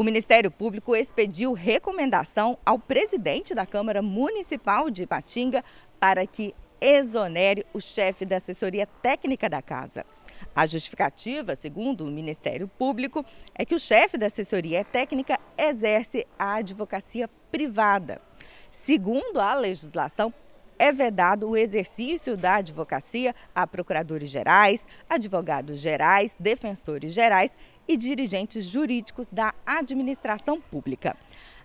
O Ministério Público expediu recomendação ao presidente da Câmara Municipal de Ipatinga para que exonere o chefe da assessoria técnica da casa. A justificativa, segundo o Ministério Público, é que o chefe da assessoria técnica exerce a advocacia privada. Segundo a legislação, é vedado o exercício da advocacia a procuradores gerais, advogados gerais, defensores gerais e dirigentes jurídicos da administração pública.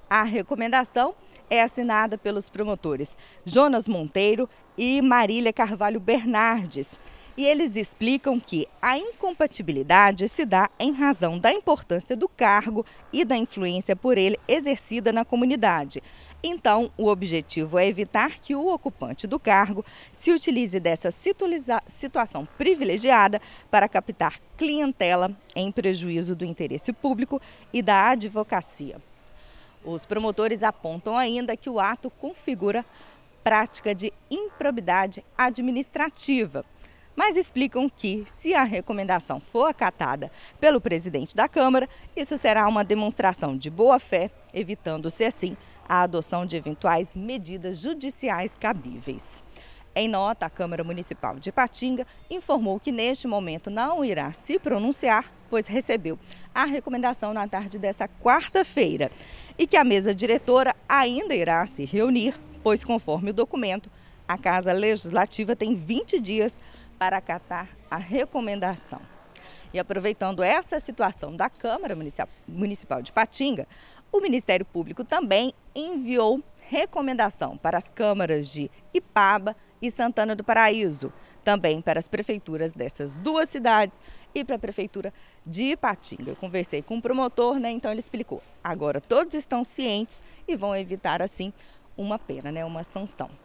A recomendação é assinada pelos promotores Jonas Monteiro e Marília Carvalho Bernardes. E eles explicam que a incompatibilidade se dá em razão da importância do cargo e da influência por ele exercida na comunidade. Então, o objetivo é evitar que o ocupante do cargo se utilize dessa situação privilegiada para captar clientela em prejuízo do interesse público e da advocacia. Os promotores apontam ainda que o ato configura prática de improbidade administrativa mas explicam que, se a recomendação for acatada pelo presidente da Câmara, isso será uma demonstração de boa-fé, evitando-se assim a adoção de eventuais medidas judiciais cabíveis. Em nota, a Câmara Municipal de Patinga informou que neste momento não irá se pronunciar, pois recebeu a recomendação na tarde dessa quarta-feira e que a mesa diretora ainda irá se reunir, pois conforme o documento, a Casa Legislativa tem 20 dias para acatar a recomendação. E aproveitando essa situação da Câmara Municipal de Patinga, o Ministério Público também enviou recomendação para as câmaras de Ipaba e Santana do Paraíso, também para as prefeituras dessas duas cidades e para a prefeitura de Ipatinga. Eu conversei com o promotor, né? Então ele explicou. Agora todos estão cientes e vão evitar assim uma pena, né? Uma sanção.